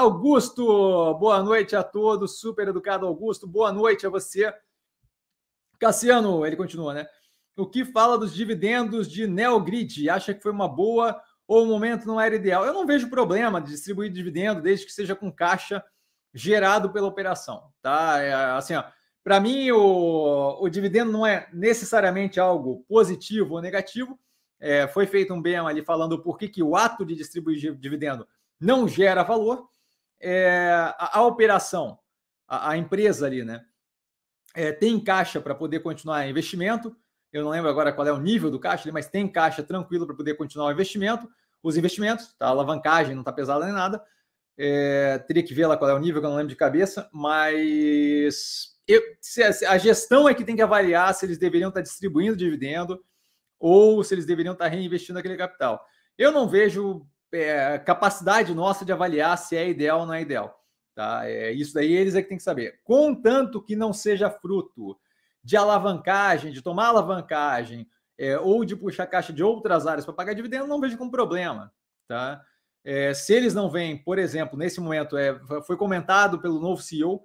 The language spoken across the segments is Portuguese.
Augusto, boa noite a todos. Super educado, Augusto. Boa noite a você. Cassiano, ele continua, né? O que fala dos dividendos de Neogrid? Acha que foi uma boa ou o momento não era ideal? Eu não vejo problema de distribuir dividendo desde que seja com caixa gerado pela operação, tá? É, assim, para mim o, o dividendo não é necessariamente algo positivo ou negativo. É, foi feito um bem ali falando por que, que o ato de distribuir dividendo não gera valor é, a, a, operação, a, a, empresa ali, né? É, tem caixa para poder continuar investimento. Eu não lembro agora qual é o nível do caixa, mas tem caixa tranquilo para poder continuar o investimento. Os investimentos, tá? a alavancagem não está pesada nem nada. É, teria que ver lá qual é o nível, que eu não lembro de cabeça, mas eu, a, a, gestão é que tem que avaliar se eles deveriam estar tá distribuindo dividendo ou se eles deveriam estar tá reinvestindo aquele capital. Eu não vejo é, capacidade nossa de avaliar se é ideal ou não é ideal. Tá? É, isso daí eles é que tem que saber. Contanto que não seja fruto de alavancagem, de tomar alavancagem, é, ou de puxar caixa de outras áreas para pagar dividendo, não vejo como problema. Tá? É, se eles não vêm, por exemplo, nesse momento, é, foi comentado pelo novo CEO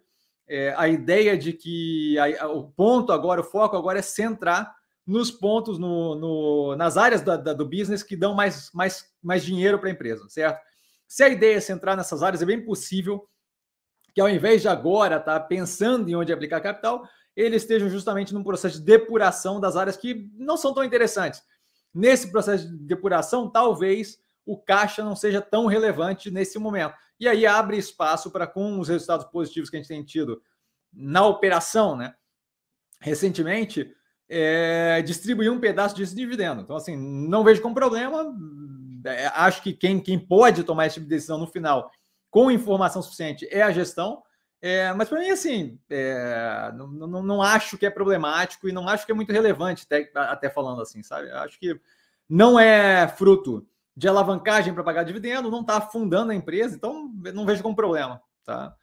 é, a ideia de que a, a, o ponto agora, o foco agora é centrar nos pontos, no, no nas áreas da, da, do business que dão mais, mais, mais dinheiro para a empresa, certo? Se a ideia é centrar nessas áreas, é bem possível que ao invés de agora estar tá pensando em onde aplicar capital, eles estejam justamente num processo de depuração das áreas que não são tão interessantes. Nesse processo de depuração, talvez o caixa não seja tão relevante nesse momento. E aí abre espaço para, com os resultados positivos que a gente tem tido na operação, né? Recentemente, é, distribuir um pedaço disso de dividendo. Então, assim, não vejo como problema. É, acho que quem, quem pode tomar esse tipo de decisão no final com informação suficiente é a gestão. É, mas para mim, assim, é, não, não, não, acho que é problemático e não acho que é muito relevante, até, até falando assim, sabe? Acho que não é fruto de alavancagem para pagar dividendo, não está afundando a empresa, então não vejo como problema, tá?